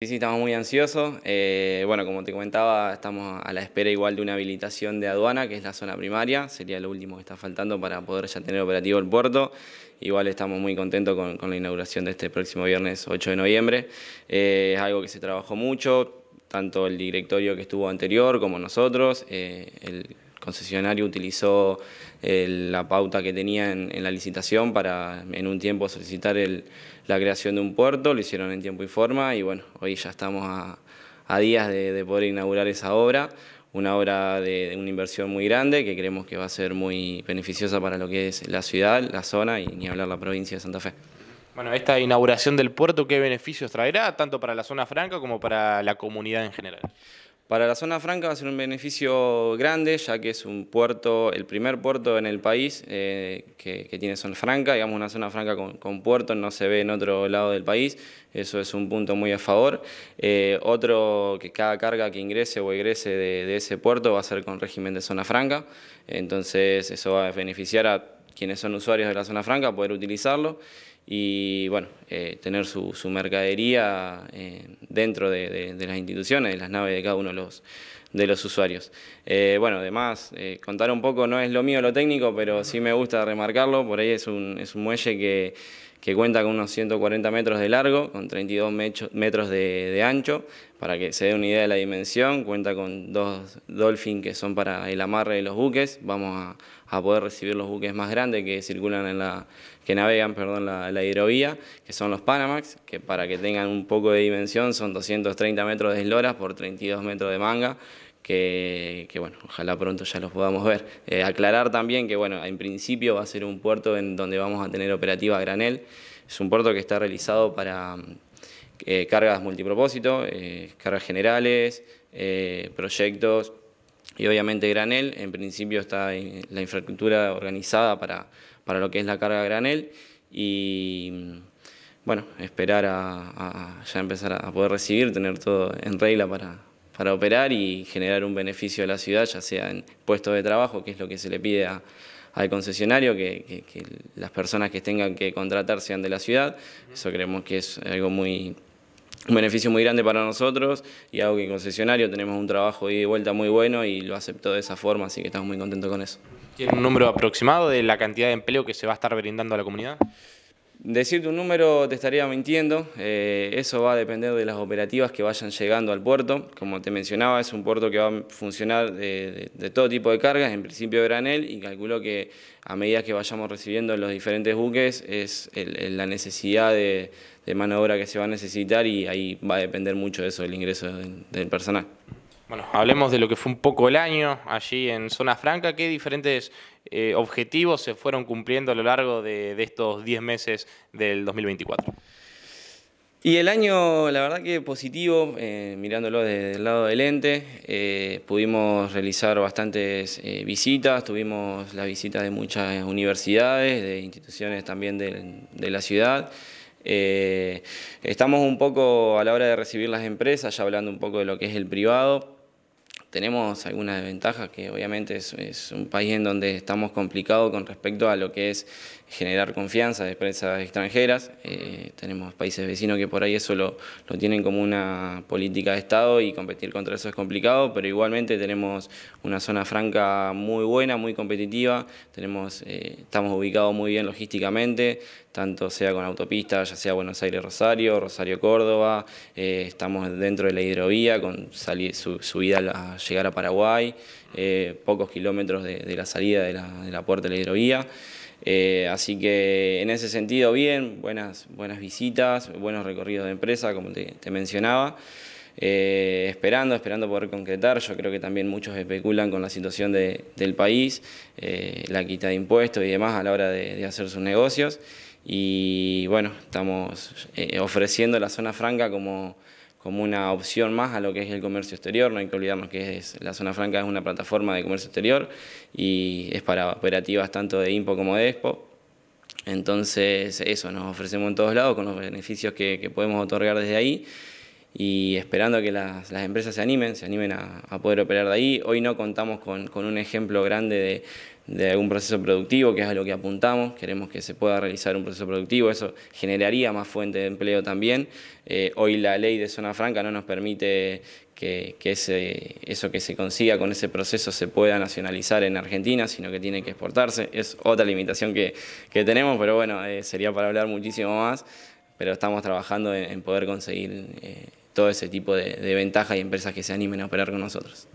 Sí, sí, estamos muy ansiosos. Eh, bueno, como te comentaba, estamos a la espera igual de una habilitación de aduana, que es la zona primaria, sería lo último que está faltando para poder ya tener operativo el puerto. Igual estamos muy contentos con, la inauguración de este próximo viernes 8 de noviembre. Eh, es algo que se trabajó mucho, tanto el directorio que estuvo anterior como nosotros, eh, concesionario utilizó eh, la pauta que tenía en, la licitación para en un tiempo solicitar la creación de un puerto, lo hicieron en tiempo y forma y bueno, hoy ya estamos a, días de, poder inaugurar esa obra, una obra de, de, una inversión muy grande que creemos que va a ser muy beneficiosa para lo que es la ciudad, la zona y ni hablar la provincia de Santa Fe. Bueno, esta inauguración del puerto, ¿qué beneficios traerá tanto para la zona franca como para la comunidad en general? Para la zona franca va a ser un beneficio grande, ya que es un puerto, el primer puerto en el país eh, que, tiene zona franca, digamos una zona franca con, con, puerto, no se ve en otro lado del país, eso es un punto muy a favor. Eh, otro, que cada carga que ingrese o egrese de, de ese puerto va a ser con régimen de zona franca, entonces eso va a beneficiar a quienes son usuarios de la zona franca poder utilizarlo y bueno, eh, tener su, mercadería eh, dentro de, de, las instituciones, de las naves de cada uno de los, de los usuarios. Eh, bueno, además, eh, contar un poco no es lo mío lo técnico, pero sí me gusta remarcarlo, por ahí es un, muelle que, cuenta con unos 140 metros de largo, con 32 metros de, ancho, para que se dé una idea de la dimensión, cuenta con dos dolphins que son para el amarre de los buques, vamos a poder recibir los buques más grandes que circulan en la, que navegan perdón, la, la, hidrovía, que son los Panamax, que para que tengan un poco de dimensión son 230 metros de esloras por 32 metros de manga, que, bueno, ojalá pronto ya los podamos ver. Eh, aclarar también que bueno, en principio va a ser un puerto en donde vamos a tener operativa granel, es un puerto que está realizado para eh, cargas multipropósito, eh, cargas generales, proyectos, y obviamente Granel, en principio está la infraestructura organizada para, para lo que es la carga granel y bueno, esperar a, ya empezar a poder recibir, tener todo en regla para, para operar y generar un beneficio a la ciudad, ya sea en puestos de trabajo, que es lo que se le pide al concesionario, que, que, las personas que tengan que contratar sean de la ciudad. Eso creemos que es algo muy un beneficio muy grande para nosotros y algo que concesionario tenemos un trabajo y de vuelta muy bueno y lo aceptó de esa forma, así que estamos muy contentos con eso. ¿Tiene un número aproximado de la cantidad de empleo que se va a estar brindando a la comunidad? Decirte un número te estaría mintiendo, eh, eso va a depender de las operativas que vayan llegando al puerto. Como te mencionaba, es un puerto que va a funcionar de, todo tipo de cargas, en principio de granel, y calculo que a medida que vayamos recibiendo los diferentes buques es la necesidad de, de, mano de obra que se va a necesitar y ahí va a depender mucho de eso, del ingreso del personal. Bueno, hablemos de lo que fue un poco el año allí en Zona Franca. ¿Qué diferentes eh, objetivos se fueron cumpliendo a lo largo de, estos 10 meses del 2024? Y el año, la verdad que positivo, eh, mirándolo desde el lado del ente, eh, pudimos realizar bastantes visitas, tuvimos la visita de muchas universidades, de instituciones también de la ciudad. estamos un poco a la hora de recibir las empresas, ya hablando un poco de lo que es el privado, tenemos algunas desventajas, que obviamente es, un país en donde estamos complicados con respecto a lo que es generar confianza de empresas extranjeras. Eh, tenemos países vecinos que por ahí eso lo, tienen como una política de Estado y competir contra eso es complicado, pero igualmente tenemos una zona franca muy buena, muy competitiva, tenemos, eh, estamos ubicados muy bien logísticamente, tanto sea con autopista, ya sea Buenos Aires-Rosario, Rosario-Córdoba, eh, estamos dentro de la hidrovía con su subida a llegar a Paraguay, eh, pocos kilómetros de, la salida de la, puerta de la hidrovía. Eh, así que en ese sentido bien, buenas, buenas visitas, buenos recorridos de empresa, como te, mencionaba. esperando, esperando poder concretar. Yo creo que también muchos especulan con la situación del país, la quita de impuestos y demás a la hora de hacer sus negocios. Y bueno, estamos eh, ofreciendo la zona franca como, como una opción más a lo que es el comercio exterior. No hay que olvidarnos que la zona franca es una plataforma de comercio exterior y es para operativas tanto de IMPO como de EXPO. Entonces, eso, nos ofrecemos en todos lados con los beneficios que podemos otorgar desde ahí y esperando que las, las, empresas se animen, se animen a, a, poder operar de ahí. Hoy no contamos con, con un ejemplo grande de, de, algún proceso productivo, que es a lo que apuntamos, queremos que se pueda realizar un proceso productivo, eso generaría más fuente de empleo también. Eh, hoy la ley de zona franca no nos permite que, que ese, eso que se consiga con ese proceso se pueda nacionalizar en Argentina, sino que tiene que exportarse. Es otra limitación que, que tenemos, pero bueno, eh, sería para hablar muchísimo más pero estamos trabajando en, poder conseguir eh, todo ese tipo de ventajas y empresas que se animen a operar con nosotros.